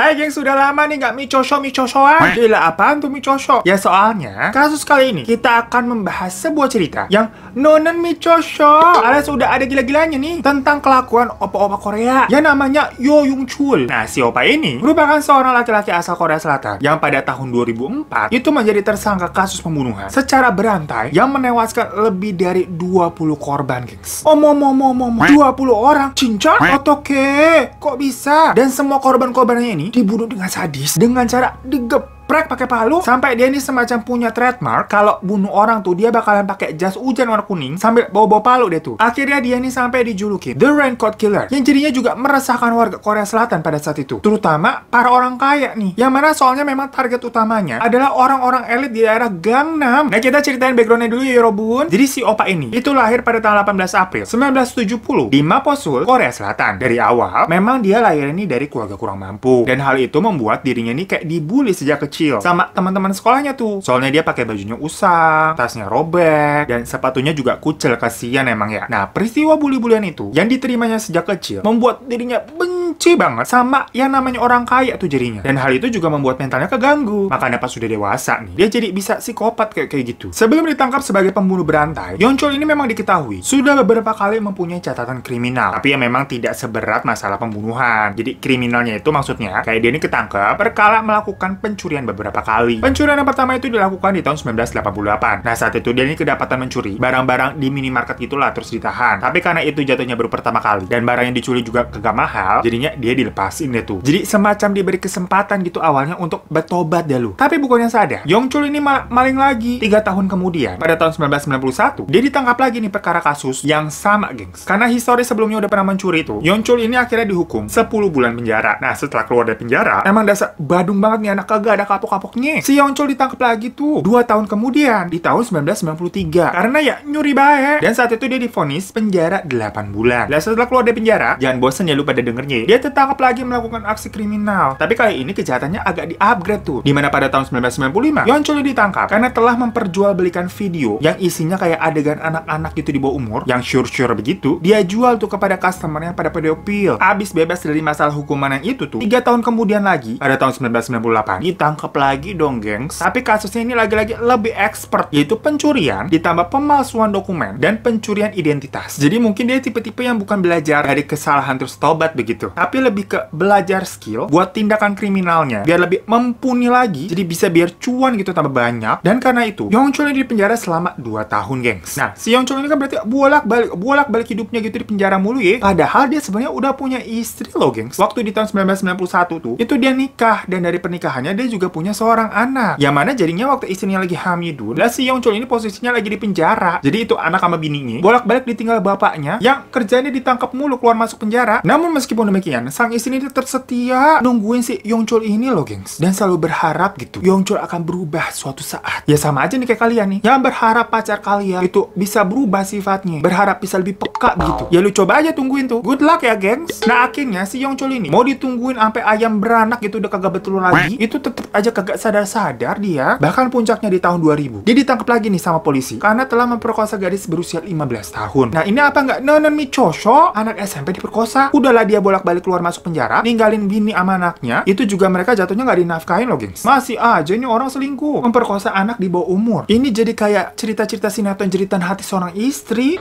Hai geng, sudah lama nih nggak mie micosoan. Gila apaan tuh micoso? Ya soalnya kasus kali ini kita akan membahas sebuah cerita yang nonen micoso. Alias sudah ada gila-gilanya nih tentang kelakuan opa-opa Korea yang namanya Yo Yung Chul. Nah si opa ini merupakan seorang laki-laki asal Korea Selatan yang pada tahun 2004 itu menjadi tersangka kasus pembunuhan secara berantai yang menewaskan lebih dari 20 korban, Oh gengs. Omomomomom, 20 orang, cincang, otoke, kok bisa? Dan semua korban-korbannya ini dibunuh dengan sadis dengan cara digep geprek pakai palu sampai dia ini semacam punya trademark kalau bunuh orang tuh dia bakalan pakai jas hujan warna kuning sambil bawa-bawa palu dia tuh. Akhirnya dia ini sampai dijuluki The Raincoat Killer yang jadinya juga meresahkan warga Korea Selatan pada saat itu. Terutama para orang kaya nih. Yang mana soalnya memang target utamanya adalah orang-orang elit di daerah Gangnam. Nah kita ceritain backgroundnya dulu ya Robun. Jadi si opa ini itu lahir pada tanggal 18 April 1970 di Maposul, Korea Selatan. Dari awal memang dia lahir ini dari keluarga kurang mampu. Dan hal itu membuat dirinya ini kayak dibully sejak kecil kecil sama teman-teman sekolahnya tuh. Soalnya dia pakai bajunya usang, tasnya robek, dan sepatunya juga kucel kasihan emang ya. Nah, peristiwa bully-bulian itu yang diterimanya sejak kecil membuat dirinya benci banget sama yang namanya orang kaya tuh jadinya. Dan hal itu juga membuat mentalnya keganggu. Makanya pas sudah dewasa nih, dia jadi bisa psikopat kayak kayak gitu. Sebelum ditangkap sebagai pembunuh berantai, Yonchol ini memang diketahui sudah beberapa kali mempunyai catatan kriminal. Tapi yang memang tidak seberat masalah pembunuhan. Jadi kriminalnya itu maksudnya kayak dia ini ketangkep perkala melakukan pencurian beberapa kali. Pencurian yang pertama itu dilakukan di tahun 1988. Nah, saat itu dia ini kedapatan mencuri barang-barang di minimarket itulah terus ditahan. Tapi karena itu jatuhnya baru pertama kali dan barang yang dicuri juga kagak mahal, jadinya dia dilepasin deh tuh. Jadi semacam diberi kesempatan gitu awalnya untuk bertobat deh lu. Tapi bukannya sadar, Yongchul ini mal maling lagi. Tiga tahun kemudian, pada tahun 1991, dia ditangkap lagi nih perkara kasus yang sama, gengs. Karena histori sebelumnya udah pernah mencuri itu, Yongchul ini akhirnya dihukum 10 bulan penjara. Nah, setelah keluar dari penjara, emang dasar badung banget nih anak kagak ada kapok-kapoknya. Si Yeonchol ditangkap lagi tuh dua tahun kemudian di tahun 1993 karena ya nyuri bae. Dan saat itu dia difonis penjara 8 bulan. Lah setelah keluar dari penjara, jangan bosan ya lu pada dengernya. Dia tertangkap lagi melakukan aksi kriminal. Tapi kali ini kejahatannya agak di-upgrade tuh. Dimana pada tahun 1995, Yeonchol ditangkap karena telah memperjualbelikan video yang isinya kayak adegan anak-anak gitu di bawah umur yang sure-sure begitu. Dia jual tuh kepada customer yang pada pedofil. Abis bebas dari masalah hukuman yang itu tuh, tiga tahun kemudian lagi pada tahun 1998 ditangkap ditangkap lagi dong gengs. Tapi kasusnya ini lagi-lagi lebih expert yaitu pencurian ditambah pemalsuan dokumen dan pencurian identitas. Jadi mungkin dia tipe-tipe yang bukan belajar dari kesalahan terus tobat begitu. Tapi lebih ke belajar skill buat tindakan kriminalnya biar lebih mumpuni lagi. Jadi bisa biar cuan gitu tambah banyak. Dan karena itu Yong Chul ini di penjara selama 2 tahun gengs. Nah si Yong Chul ini kan berarti bolak-balik bolak-balik hidupnya gitu di penjara mulu ya. Padahal dia sebenarnya udah punya istri loh gengs. Waktu di tahun 1991 tuh itu dia nikah dan dari pernikahannya dia juga udah punya seorang anak. Yang mana jadinya waktu istrinya lagi hamil dulu, lah si Yongchul ini posisinya lagi di penjara. Jadi itu anak sama bininya bolak-balik ditinggal bapaknya yang kerjanya ditangkap mulu keluar masuk penjara. Namun meskipun demikian, sang istri ini tetap setia nungguin si Yongchul ini loh, gengs. Dan selalu berharap gitu, Yongchul akan berubah suatu saat. Ya sama aja nih kayak kalian nih, yang berharap pacar kalian itu bisa berubah sifatnya, berharap bisa lebih peka gitu. Ya lu coba aja tungguin tuh. Good luck ya, gengs. Nah akhirnya si Yongchul ini mau ditungguin sampai ayam beranak gitu udah kagak betul lagi, itu tetap aja kagak sadar-sadar dia. Bahkan puncaknya di tahun 2000. Dia ditangkap lagi nih sama polisi karena telah memperkosa gadis berusia 15 tahun. Nah ini apa nggak nenen Michoso anak SMP diperkosa? Udahlah dia bolak-balik keluar masuk penjara, ninggalin bini sama anaknya. Itu juga mereka jatuhnya nggak dinafkahin loh gengs. Masih aja ini orang selingkuh, memperkosa anak di bawah umur. Ini jadi kayak cerita-cerita sinetron jeritan hati seorang istri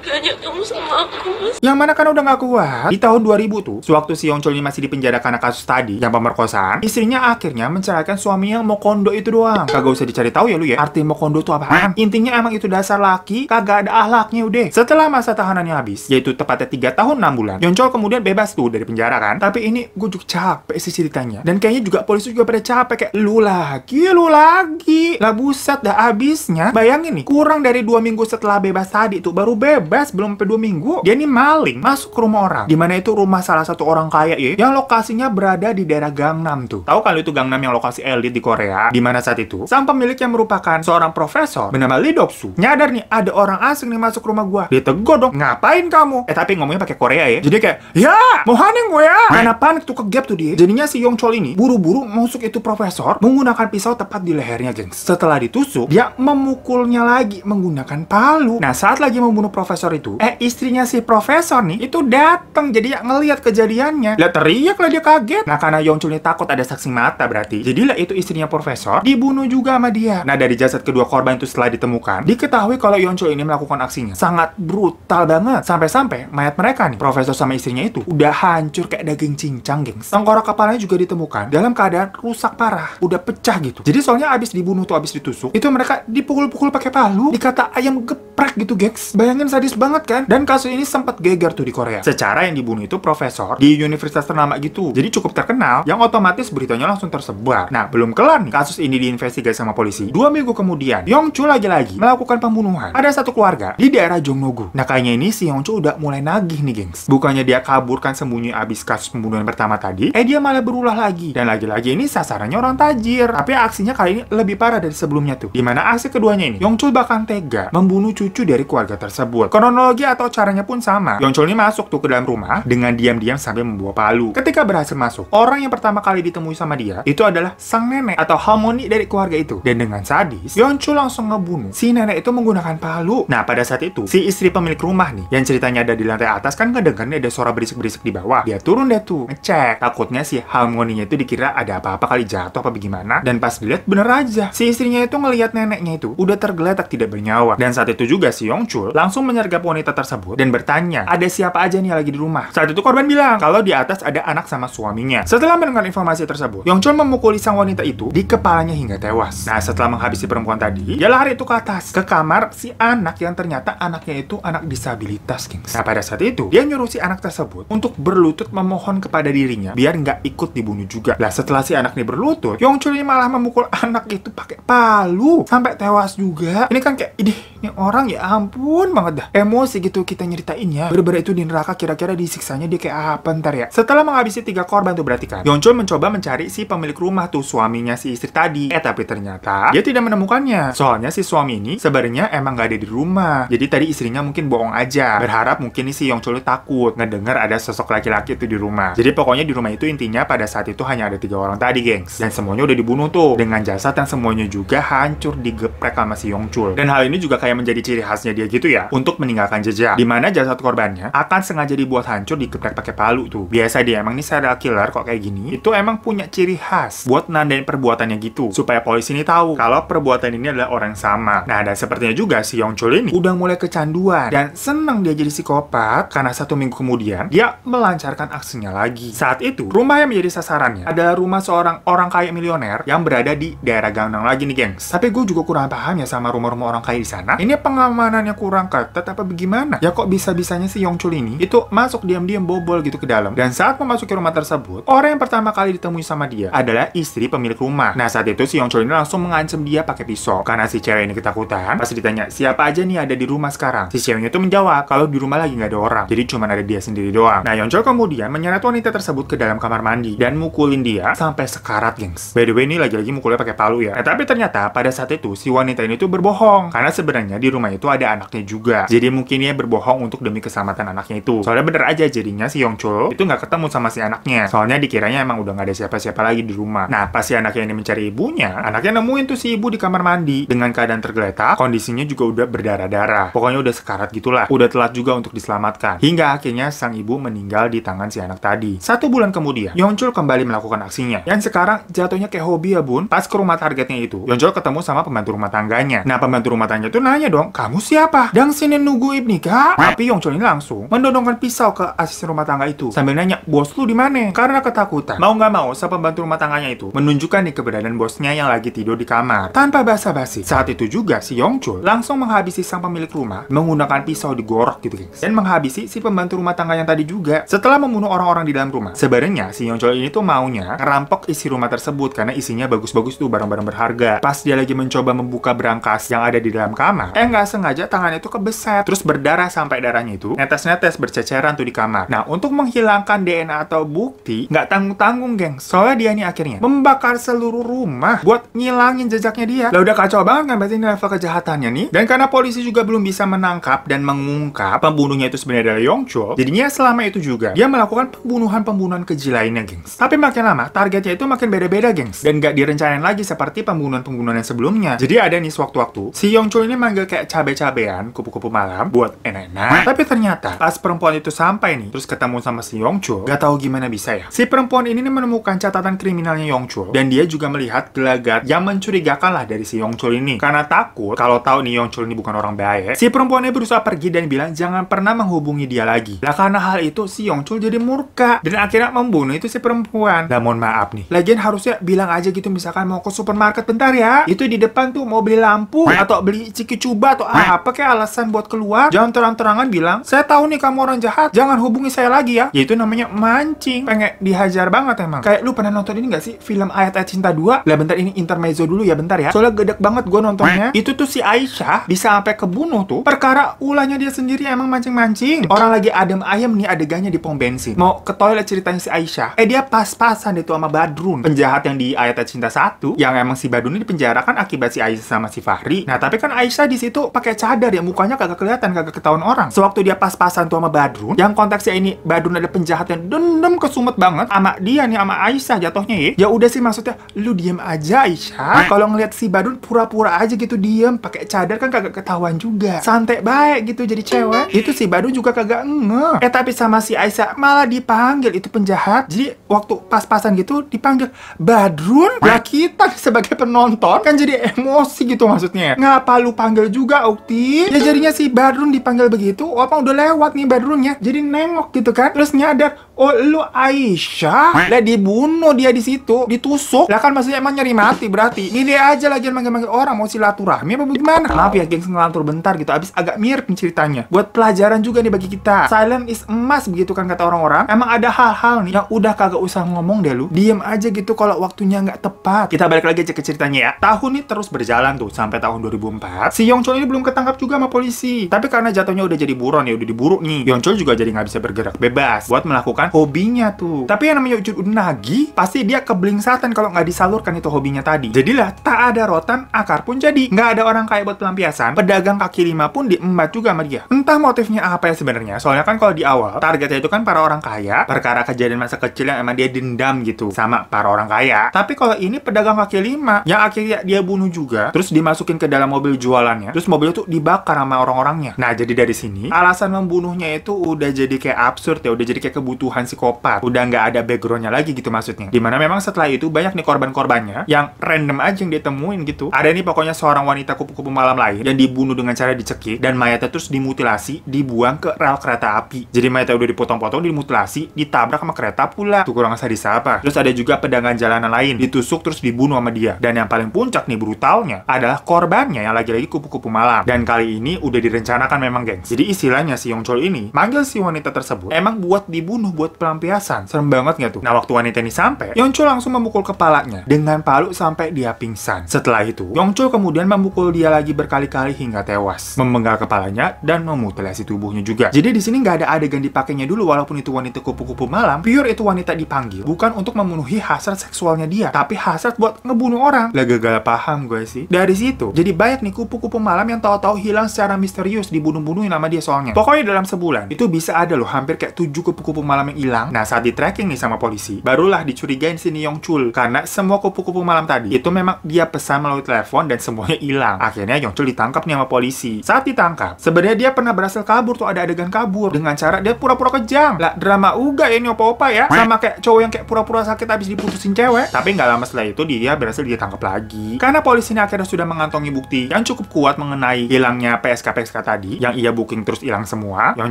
teganya kamu sama aku, Mas. Yang mana kan udah gak kuat. Di tahun 2000 tuh, sewaktu si Yongchul ini masih dipenjara karena kasus tadi, yang pemerkosaan, istrinya akhirnya menceraikan suami yang mau kondo itu doang. Kagak usah dicari tahu ya lu ya, arti mau kondo itu apaan. Intinya emang itu dasar laki, kagak ada ahlaknya udah. Setelah masa tahanannya habis, yaitu tepatnya 3 tahun 6 bulan, Yongchul kemudian bebas tuh dari penjara kan. Tapi ini gue juga capek sih ceritanya. Dan kayaknya juga polisi juga pada capek kayak, lu lagi, lu lagi. Lah buset dah abisnya. Bayangin nih, kurang dari dua minggu setelah bebas tadi tuh, baru bebas bebas belum sampai dua minggu dia ini maling masuk ke rumah orang dimana itu rumah salah satu orang kaya ya yang lokasinya berada di daerah Gangnam tuh tahu kali itu Gangnam yang lokasi elit di Korea dimana saat itu sang pemiliknya merupakan seorang profesor bernama Lee Su nyadar nih ada orang asing nih masuk rumah gua dia tegur dong ngapain kamu eh tapi ngomongnya pakai Korea ya jadi kayak ya mau mohanin gue ya Mana panik tuh kegap tuh dia jadinya si Yong Chol ini buru-buru masuk itu profesor menggunakan pisau tepat di lehernya jeng. setelah ditusuk dia memukulnya lagi menggunakan palu nah saat lagi membunuh profesor profesor itu, eh istrinya si profesor nih itu datang jadi ya ngelihat kejadiannya. Lah teriak lah dia kaget. Nah karena Yongchul ini takut ada saksi mata berarti. Jadilah itu istrinya profesor dibunuh juga sama dia. Nah dari jasad kedua korban itu setelah ditemukan, diketahui kalau Yongchul ini melakukan aksinya sangat brutal banget. Sampai-sampai mayat mereka nih, profesor sama istrinya itu udah hancur kayak daging cincang, gengs. Tengkorak kepalanya juga ditemukan dalam keadaan rusak parah, udah pecah gitu. Jadi soalnya abis dibunuh tuh abis ditusuk, itu mereka dipukul-pukul pakai palu, dikata ayam geprek gitu, gengs. Bayangin sadis serius banget kan? Dan kasus ini sempat geger tuh di Korea. Secara yang dibunuh itu profesor di universitas ternama gitu. Jadi cukup terkenal, yang otomatis beritanya langsung tersebar. Nah, belum kelar nih kasus ini diinvestigasi sama polisi. Dua minggu kemudian, Yongchu lagi-lagi melakukan pembunuhan. Ada satu keluarga di daerah Jongnogu. Nah, kayaknya ini si Yongchu udah mulai nagih nih, gengs. Bukannya dia kaburkan sembunyi abis kasus pembunuhan pertama tadi, eh dia malah berulah lagi. Dan lagi-lagi ini sasarannya orang tajir. Tapi aksinya kali ini lebih parah dari sebelumnya tuh. Dimana aksi keduanya ini, Yongchul bahkan tega membunuh cucu dari keluarga tersebut. Kronologi atau caranya pun sama. Yongchul ini masuk tuh ke dalam rumah dengan diam-diam sambil membawa palu. Ketika berhasil masuk, orang yang pertama kali ditemui sama dia itu adalah sang nenek atau harmoni dari keluarga itu. Dan dengan sadis, Yongchul langsung ngebunuh si nenek itu menggunakan palu. Nah, pada saat itu, si istri pemilik rumah nih yang ceritanya ada di lantai atas kan kedengarannya ada suara berisik-berisik di bawah. Dia turun deh tuh, ngecek. Takutnya si harmoninya itu dikira ada apa-apa kali jatuh apa bagaimana. Dan pas dilihat bener aja, si istrinya itu ngelihat neneknya itu udah tergeletak tidak bernyawa. Dan saat itu juga si Yongchul langsung menyergap menangkap wanita tersebut dan bertanya, ada siapa aja nih lagi di rumah? Saat itu korban bilang, kalau di atas ada anak sama suaminya. Setelah mendengar informasi tersebut, Yongchul memukuli sang wanita itu di kepalanya hingga tewas. Nah, setelah menghabisi perempuan tadi, dia lari itu ke atas, ke kamar si anak yang ternyata anaknya itu anak disabilitas, Nah, pada saat itu, dia nyuruh si anak tersebut untuk berlutut memohon kepada dirinya biar nggak ikut dibunuh juga. Lah, setelah si anak ini berlutut, Yong ini malah memukul anak itu pakai palu sampai tewas juga. Ini kan kayak, ide ini orang ya ampun banget dah emosi gitu kita nyeritainnya berbeda itu di neraka kira-kira disiksanya dia kayak apa ah, ntar ya setelah menghabisi tiga korban tuh berarti kan Yonchul mencoba mencari si pemilik rumah tuh suaminya si istri tadi eh tapi ternyata dia tidak menemukannya soalnya si suami ini sebenarnya emang gak ada di rumah jadi tadi istrinya mungkin bohong aja berharap mungkin si Yongchul takut ngedengar ada sosok laki-laki itu di rumah jadi pokoknya di rumah itu intinya pada saat itu hanya ada tiga orang tadi gengs dan semuanya udah dibunuh tuh dengan jasad yang semuanya juga hancur digeprek sama si Yongchul dan hal ini juga kayak menjadi ciri khasnya dia gitu ya untuk meninggalkan jejak, di mana jasad korbannya akan sengaja dibuat hancur di digeprek pakai palu tuh. Biasa dia emang ini serial killer kok kayak gini, itu emang punya ciri khas buat nandain perbuatannya gitu, supaya polisi ini tahu kalau perbuatan ini adalah orang sama. Nah, dan sepertinya juga si Yong Chul ini udah mulai kecanduan dan senang dia jadi psikopat karena satu minggu kemudian dia melancarkan aksinya lagi. Saat itu, rumah yang menjadi sasarannya adalah rumah seorang orang kaya milioner yang berada di daerah Gangnam lagi nih, gengs. Tapi gue juga kurang paham ya sama rumah-rumah orang kaya di sana. Ini pengamanannya kurang ketat apa apa bagaimana? Ya kok bisa-bisanya si Yong Chul ini itu masuk diam-diam bobol gitu ke dalam. Dan saat memasuki rumah tersebut, orang yang pertama kali ditemui sama dia adalah istri pemilik rumah. Nah saat itu si Yong Chul ini langsung mengancam dia pakai pisau. Karena si cewek ini ketakutan, pas ditanya siapa aja nih ada di rumah sekarang. Si ceweknya itu menjawab kalau di rumah lagi nggak ada orang. Jadi cuma ada dia sendiri doang. Nah Yong Chul kemudian menyeret wanita tersebut ke dalam kamar mandi dan mukulin dia sampai sekarat gengs. By the way ini lagi-lagi mukulnya pakai palu ya. Nah, tapi ternyata pada saat itu si wanita ini tuh berbohong karena sebenarnya di rumah itu ada anaknya juga. Jadi jadi mungkin dia berbohong untuk demi keselamatan anaknya itu. Soalnya bener aja jadinya si Yong Chul itu nggak ketemu sama si anaknya. Soalnya dikiranya emang udah nggak ada siapa-siapa lagi di rumah. Nah, pas si anaknya ini mencari ibunya, anaknya nemuin tuh si ibu di kamar mandi dengan keadaan tergeletak, kondisinya juga udah berdarah-darah. Pokoknya udah sekarat gitulah. Udah telat juga untuk diselamatkan. Hingga akhirnya sang ibu meninggal di tangan si anak tadi. Satu bulan kemudian, Yong Chul kembali melakukan aksinya. Yang sekarang jatuhnya kayak hobi ya bun. Pas ke rumah targetnya itu, Yong Chul ketemu sama pembantu rumah tangganya. Nah, pembantu rumah tangganya tuh nanya dong, kamu siapa? Dang nunggu Ibni kak. Tapi Yongchul ini langsung mendodongkan pisau ke asisten rumah tangga itu sambil nanya, bos lu di mana? Karena ketakutan. Mau nggak mau, sang pembantu rumah tangganya itu menunjukkan di keberadaan bosnya yang lagi tidur di kamar. Tanpa basa-basi, saat itu juga si Yongchul langsung menghabisi sang pemilik rumah menggunakan pisau digorok gitu guys. Dan menghabisi si pembantu rumah tangga yang tadi juga. Setelah membunuh orang-orang di dalam rumah, sebenarnya si Yongchul ini tuh maunya rampok isi rumah tersebut karena isinya bagus-bagus tuh barang-barang berharga. Pas dia lagi mencoba membuka berangkas yang ada di dalam kamar, eh nggak sengaja tangannya itu kebeset lab, terus berdarah sampai darahnya itu netes-netes berceceran tuh di kamar. Nah, untuk menghilangkan DNA atau bukti, nggak tanggung-tanggung, geng. Soalnya dia nih akhirnya membakar seluruh rumah buat ngilangin jejaknya dia. Lah udah kacau banget kan berarti ini level kejahatannya nih. Dan karena polisi juga belum bisa menangkap dan mengungkap pembunuhnya itu sebenarnya adalah Yong Chul, jadinya selama itu juga dia melakukan pembunuhan-pembunuhan keji lainnya, gengs. Tapi makin lama, targetnya itu makin beda-beda, gengs. Dan nggak direncanain lagi seperti pembunuhan-pembunuhan yang sebelumnya. Jadi ada nih sewaktu-waktu, si Yong Chul ini manggil kayak cabe-cabean, kupu-kupu malam, malam buat enak-enak. Tapi ternyata pas perempuan itu sampai nih, terus ketemu sama si Yongchul, gak tahu gimana bisa ya. Si perempuan ini nih menemukan catatan kriminalnya Yongchul dan dia juga melihat gelagat yang mencurigakan lah dari si Yongchul ini. Karena takut kalau tahu nih Yongchul ini bukan orang baik, si perempuannya berusaha pergi dan bilang jangan pernah menghubungi dia lagi. Lah karena hal itu si Yongchul jadi murka dan akhirnya membunuh itu si perempuan. Lah mohon maaf nih. Lagian harusnya bilang aja gitu misalkan mau ke supermarket bentar ya. Itu di depan tuh mau beli lampu atau beli ciki cuba atau apa kayak alasan buat keluar keluar, jangan terang-terangan bilang, saya tahu nih kamu orang jahat, jangan hubungi saya lagi ya. Yaitu namanya mancing. Pengen dihajar banget emang. Kayak lu pernah nonton ini gak sih? Film Ayat-Ayat Cinta 2? Lah bentar ini intermezzo dulu ya, bentar ya. Soalnya gedek banget gue nontonnya. Itu tuh si Aisyah bisa sampai kebunuh tuh. Perkara ulahnya dia sendiri emang mancing-mancing. Orang lagi adem ayam nih adegannya di pom bensin. Mau ke toilet ceritanya si Aisyah. Eh dia pas-pasan itu sama Badrun. Penjahat yang di Ayat-Ayat Cinta satu Yang emang si Badrun ini dipenjarakan akibat si Aisyah sama si Fahri. Nah tapi kan Aisyah di situ pakai cadar ya. Mukanya kagak kelihatan kelihatan kagak ketahuan orang sewaktu dia pas-pasan tuh sama Badrun yang konteksnya ini Badrun ada penjahat yang dendam kesumet banget sama dia nih sama Aisyah jatuhnya ya ya udah sih maksudnya lu diem aja Aisyah kalau ngelihat si Badrun pura-pura aja gitu diem pakai cadar kan kagak ketahuan juga santai baik gitu jadi cewek itu si Badrun juga kagak ngeh eh tapi sama si Aisyah malah dipanggil itu penjahat jadi waktu pas-pasan gitu dipanggil Badrun ya kita sebagai penonton kan jadi emosi gitu maksudnya ngapa lu panggil juga Ukti ya jadinya si Badrun dipanggil begitu, orang udah lewat nih Badrunnya. Jadi nengok gitu kan. Terus nyadar, Oh, lu Aisyah? Lah dibunuh dia di situ, ditusuk. Lah kan maksudnya emang nyari mati berarti. Gini aja lagi manggil-manggil orang mau silaturahmi apa gimana? Maaf ya, geng ngelantur bentar gitu. Abis agak mirip ceritanya. Buat pelajaran juga nih bagi kita. Silent is emas begitu kan kata orang-orang. Emang ada hal-hal nih yang udah kagak usah ngomong deh lu. Diem aja gitu kalau waktunya nggak tepat. Kita balik lagi aja ke ceritanya ya. Tahun ini terus berjalan tuh sampai tahun 2004. Si Yongchol ini belum ketangkap juga sama polisi. Tapi karena jatuhnya udah jadi buron ya, udah diburu nih. Yongchol juga jadi nggak bisa bergerak bebas buat melakukan hobinya tuh. Tapi yang namanya wujud unagi, pasti dia keblingsatan kalau nggak disalurkan itu hobinya tadi. Jadilah, tak ada rotan, akar pun jadi. Nggak ada orang kaya buat pelampiasan, pedagang kaki lima pun diembat juga sama dia. Entah motifnya apa ya sebenarnya, soalnya kan kalau di awal, targetnya itu kan para orang kaya, perkara kejadian masa kecil yang emang dia dendam gitu sama para orang kaya. Tapi kalau ini pedagang kaki lima, yang akhirnya dia bunuh juga, terus dimasukin ke dalam mobil jualannya, terus mobilnya tuh dibakar sama orang-orangnya. Nah, jadi dari sini, alasan membunuhnya itu udah jadi kayak absurd ya, udah jadi kayak kebutuhan merupakan psikopat udah nggak ada backgroundnya lagi gitu maksudnya dimana memang setelah itu banyak nih korban-korbannya yang random aja yang ditemuin gitu ada nih pokoknya seorang wanita kupu-kupu malam lain dan dibunuh dengan cara dicekik dan mayatnya terus dimutilasi dibuang ke rel kereta api jadi mayatnya udah dipotong-potong dimutilasi ditabrak sama kereta pula tuh kurang sadis apa terus ada juga pedangan jalanan lain ditusuk terus dibunuh sama dia dan yang paling puncak nih brutalnya adalah korbannya yang lagi-lagi kupu-kupu malam dan kali ini udah direncanakan memang geng jadi istilahnya si Yongchol ini manggil si wanita tersebut emang buat dibunuh buat pelampiasan. Serem banget nggak tuh? Nah, waktu wanita ini sampai, Yongchul langsung memukul kepalanya dengan palu sampai dia pingsan. Setelah itu, Yongchul kemudian memukul dia lagi berkali-kali hingga tewas, memenggal kepalanya dan memutilasi tubuhnya juga. Jadi di sini nggak ada adegan dipakainya dulu walaupun itu wanita kupu-kupu malam, pure itu wanita dipanggil bukan untuk memenuhi hasrat seksualnya dia, tapi hasrat buat ngebunuh orang. Lah gagal paham gue sih. Dari situ, jadi banyak nih kupu-kupu malam yang tahu-tahu hilang secara misterius dibunuh-bunuhin sama dia soalnya. Pokoknya dalam sebulan itu bisa ada loh hampir kayak tujuh kupu-kupu malam hilang. Nah, saat di tracking nih sama polisi, barulah dicurigain si Niyong Chul karena semua kupu-kupu malam tadi itu memang dia pesan melalui telepon dan semuanya hilang. Akhirnya Yong Chul ditangkap nih sama polisi. Saat ditangkap, sebenarnya dia pernah berhasil kabur tuh ada adegan kabur dengan cara dia pura-pura kejang. Lah, drama uga ya ini opa-opa ya. Sama kayak cowok yang kayak pura-pura sakit habis diputusin cewek. Tapi nggak lama setelah itu dia berhasil ditangkap lagi. Karena polisi ini akhirnya sudah mengantongi bukti yang cukup kuat mengenai hilangnya PSK-PSK tadi yang ia booking terus hilang semua. Yong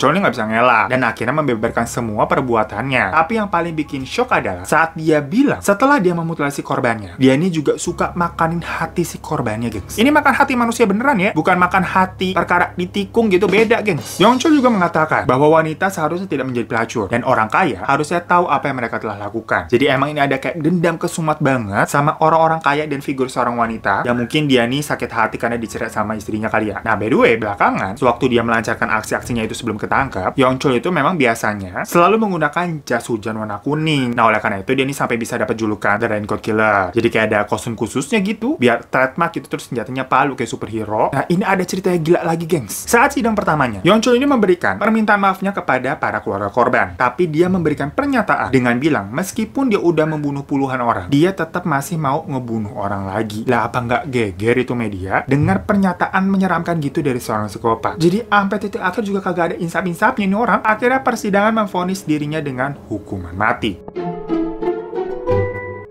Chul ini nggak bisa ngelak dan akhirnya membeberkan semua perbuatan perbuatannya. Tapi yang paling bikin shock adalah saat dia bilang setelah dia memutilasi korbannya, dia ini juga suka makanin hati si korbannya, gengs. Ini makan hati manusia beneran ya, bukan makan hati perkara ditikung gitu beda, gengs. Yongchul juga mengatakan bahwa wanita seharusnya tidak menjadi pelacur dan orang kaya harusnya tahu apa yang mereka telah lakukan. Jadi emang ini ada kayak dendam kesumat banget sama orang-orang kaya dan figur seorang wanita yang mungkin dia ini sakit hati karena dicerai sama istrinya kali ya. Nah, by the way, belakangan sewaktu dia melancarkan aksi-aksinya itu sebelum ketangkap, Yongchul itu memang biasanya selalu meng menggunakan jas hujan warna kuning. Nah, oleh karena itu dia ini sampai bisa dapat julukan The Raincoat Killer. Jadi kayak ada kostum khususnya gitu, biar trademark itu terus senjatanya palu kayak superhero. Nah, ini ada cerita yang gila lagi, gengs. Saat sidang pertamanya, Yonchul ini memberikan permintaan maafnya kepada para keluarga korban. Tapi dia memberikan pernyataan dengan bilang, meskipun dia udah membunuh puluhan orang, dia tetap masih mau ngebunuh orang lagi. Lah, apa nggak geger itu media? Dengar pernyataan menyeramkan gitu dari seorang psikopat. Jadi, sampai titik akhir juga kagak ada insap-insapnya ini orang. Akhirnya persidangan memfonis diri dengan hukuman mati.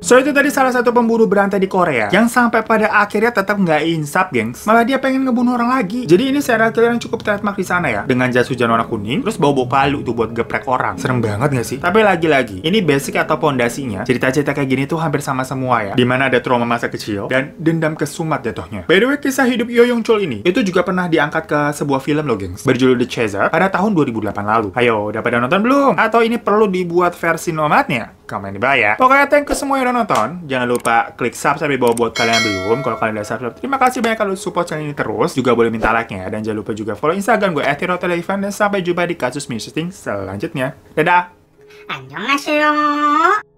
So itu tadi salah satu pemburu berantai di Korea yang sampai pada akhirnya tetap nggak insap, gengs. Malah dia pengen ngebunuh orang lagi. Jadi ini serial killer yang cukup trademark di sana ya, dengan jas hujan warna kuning, terus bau bau palu tuh buat geprek orang. Serem banget nggak sih? Tapi lagi-lagi, ini basic atau pondasinya cerita-cerita kayak gini tuh hampir sama semua ya. Dimana ada trauma masa kecil dan dendam kesumat jatuhnya. By the way, kisah hidup Yo Yong Chol ini itu juga pernah diangkat ke sebuah film loh, gengs, berjudul The Chaser pada tahun 2008 lalu. Ayo, udah pada nonton belum? Atau ini perlu dibuat versi nomadnya? Komen di bawah ya. Pokoknya thank you semua yang nonton, jangan lupa klik subscribe di bawah buat kalian yang belum. Kalau kalian udah subscribe, terima kasih banyak kalau support channel ini terus. Juga boleh minta like-nya. Dan jangan lupa juga follow Instagram gue, Television Dan sampai jumpa di kasus misuting selanjutnya. Dadah! 안녕하세요.